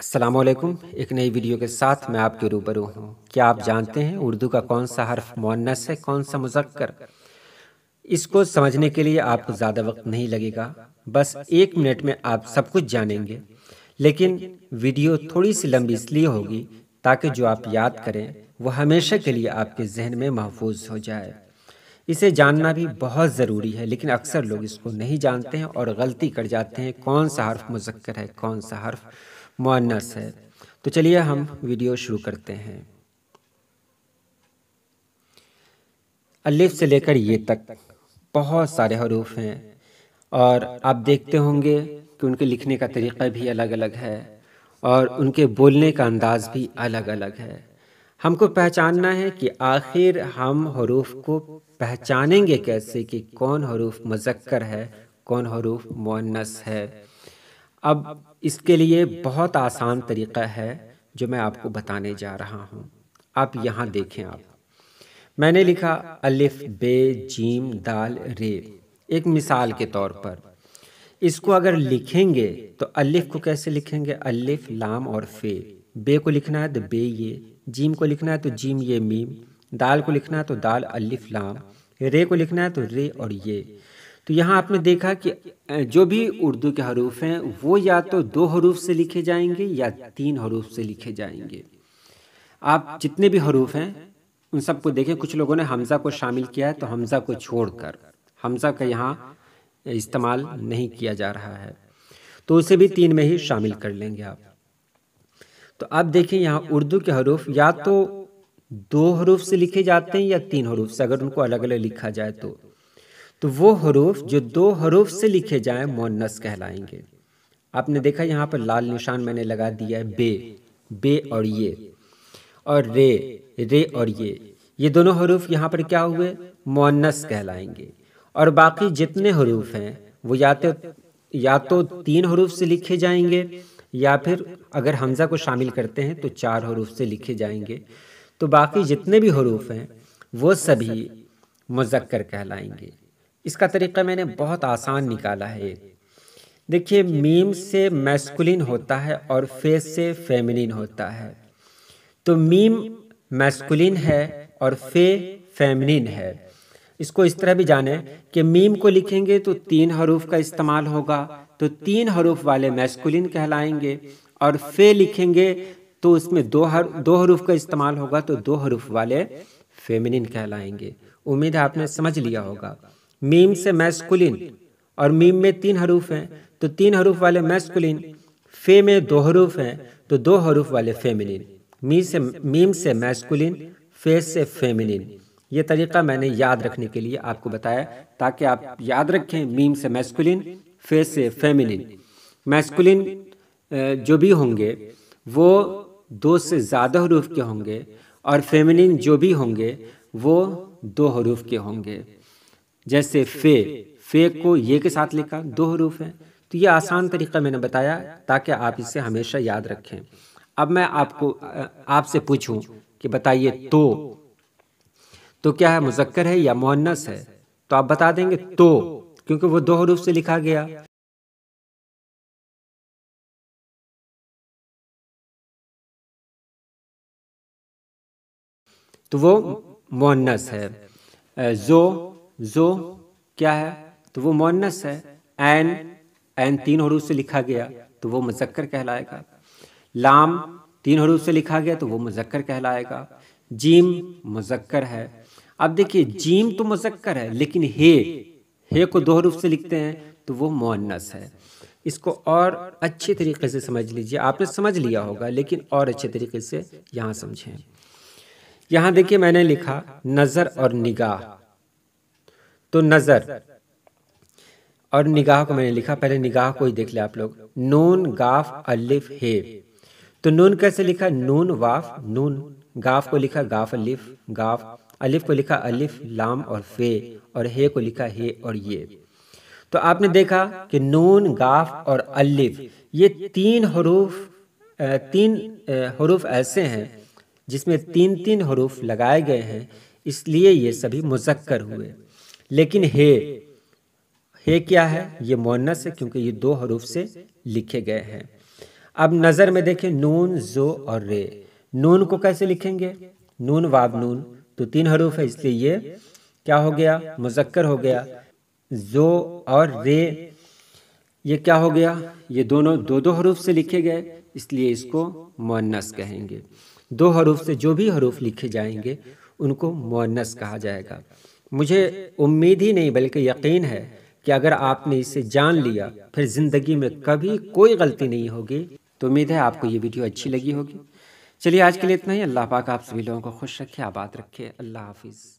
असलम एक नई वीडियो के साथ मैं आपके रूबरू हूँ क्या आप जानते हैं उर्दू का कौन सा हर्फ मोनस है कौन सा मुजक्कर इसको समझने के लिए आपको ज़्यादा वक्त नहीं लगेगा बस एक मिनट में आप सब कुछ जानेंगे लेकिन वीडियो थोड़ी सी लंबी इसलिए होगी ताकि जो आप याद करें वह हमेशा के लिए आपके जहन में महफूज हो जाए इसे जानना भी बहुत ज़रूरी है लेकिन अक्सर लोग इसको नहीं जानते हैं और गलती कर जाते हैं कौन सा हर्फ मुजक्कर है कौन सा हर्फ मुआनस है तो चलिए हम वीडियो शुरू करते हैं अलिफ से लेकर ये तक बहुत सारे हरूफ हैं और आप देखते होंगे कि उनके लिखने का तरीक़ा भी अलग अलग है और उनके बोलने का अंदाज़ भी अलग अलग है हमको पहचानना है कि आखिर हम हरूफ को पहचानेंगे कैसे कि कौन हरूफ मज़क्कर है कौन हरूफ मुन्नस है अब इसके लिए बहुत आसान तरीका है जो मैं आपको बताने जा रहा हूँ आप यहाँ देखें आप मैंने लिखा अलिफ बे जीम दाल रे एक मिसाल के तौर पर इसको अगर लिखेंगे तो अलिफ को कैसे लिखेंगे अलिफ लाम और फे बे को लिखना है तो बे ये जीम को लिखना है तो जीम ये मीम दाल को लिखना है तो दाल अलिफ लाम रे को लिखना है तो रे और ये तो यहाँ आपने देखा कि जो भी उर्दू के हरूफ हैं वो या तो दो हरूफ से लिखे जाएंगे या तीन हरूफ से लिखे जाएंगे आप जितने भी हरूफ हैं उन सबको देखें कुछ लोगों ने हमज़ा को शामिल किया है तो हमज़ा को छोड़कर हमज़ा का यहाँ इस्तेमाल नहीं किया जा रहा है तो उसे भी तीन में ही शामिल कर लेंगे आप तो अब देखें यहाँ उर्दू के हरूफ या तो दो हरूफ से लिखे जाते हैं या तीन हरूफ से अगर उनको अलग अलग लिखा जाए तो तो वो हरूफ जो दो हरूफ से लिखे जाएं मोनस कहलाएंगे आपने देखा यहाँ पर लाल निशान मैंने लगा दिया है बे बे और ये और रे रे और ये ये दोनों हरूफ यहाँ पर क्या हुए मोनस कहलाएंगे और बाकी जितने हरूफ हैं वो या तो या तो तीन हरूफ से लिखे जाएंगे या फिर अगर हमज़ा को शामिल करते हैं तो चार हरूफ से लिखे जाएंगे तो बाकी जितने भी हरूफ हैं वो सभी मुजक्कर कहलाएंगे इसका तरीका मैंने बहुत आसान निकाला है देखिए मीम से मैस्कुलिन होता है और फेस से फेमिनिन होता है तो मीम मैस्कुलिन है और फे फेमिनिन है इसको इस तरह भी जाने कि मीम को लिखेंगे तो तीन हरूफ का इस्तेमाल होगा तो तीन हरूफ वाले मैस्कुलिन कहलाएंगे और फे लिखेंगे तो उसमें दो हर दो हरूफ का इस्तेमाल होगा तो दो हरूफ वाले फेमिनिन कहलाएंगे उम्मीद है आपने समझ लिया होगा मीम से मैस्कुलिन और मीम में तीन हरूफ हैं तो तीन हरूफ वाले मैस्कुलिन फे में दो हरूफ हैं तो दो हरूफ वाले फेमिलिन मी से मीम से मैस्कुलिन फे से फेमिलिन ये तरीका मैंने याद रखने के लिए आपको बताया ताकि आप याद रखें मीम से मैस्कुलिन फे से फेमिलिन मैस्कुलिन जो भी होंगे वो दो से ज़्यादा हरूफ के होंगे और फेमिलिन जो भी होंगे वो दो हरूफ के होंगे जैसे फे फे को ये के साथ लिखा दो हरूफ हैं तो ये आसान तरीका मैंने बताया ताकि आप इसे हमेशा याद रखें अब मैं आपको आपसे पूछूं कि बताइए तो तो क्या है मुजक्कर है या मोहनस है तो आप बता देंगे तो क्योंकि वो दो हरूफ से लिखा गया तो वो मोहनस है जो जो क्या है तो वो मोनस है एन एन तीन हरूफ से लिखा गया तो वो मुजक्कर कहलाएगा लाम तीन हरूफ से लिखा गया तो वो मुजक्कर कहलाएगा जीम मुजक्कर है अब देखिए जीम तो मुजक्कर है लेकिन हे हे को दो हरूफ से लिखते हैं तो वो मोनस है इसको और अच्छे तरीके से समझ लीजिए आपने समझ लिया होगा लेकिन और अच्छे तरीके से यहाँ समझें यहाँ देखिए मैंने लिखा नज़र और निगाह तो नज़र और निगाह को मैंने लिखा पहले निगाह को ही देख ले आप लोग नून गाफ अलिफ हे तो नून कैसे लिखा नून वाफ नून गाफ को लिखा गाफ अलिफ गाफ अलिफ को लिखा अलिफ लाम और फे और हे को लिखा हे और ये तो आपने देखा कि नून गाफ और अलिफ ये तीन हरूफ तीन हरूफ ऐसे हैं जिसमें तीन तीन हरूफ लगाए गए हैं इसलिए ये सभी मुजक्कर हुए लेकिन हे हे क्या है ये मोनस है क्योंकि ये दो हरूफ से लिखे गए हैं अब नज़र में देखें नून जो और रे नून को कैसे लिखेंगे नून वाब नून तो तीन हरूफ है इसलिए ये क्या हो गया मुजक्कर हो गया जो और रे ये क्या हो गया ये दोनों दो दो हरूफ से लिखे गए इसलिए इसको मोनस कहेंगे दो हरूफ से जो भी हरूफ लिखे जाएंगे उनको मोनस कहा जाएगा मुझे उम्मीद ही नहीं बल्कि यकीन है कि अगर आपने इसे जान लिया फिर ज़िंदगी में कभी कोई गलती नहीं होगी तो उम्मीद है आपको ये वीडियो अच्छी लगी होगी चलिए आज के लिए इतना ही अल्लाह पाक आप सभी लोगों को खुश रखे आबाद रखे अल्लाह हाफिज़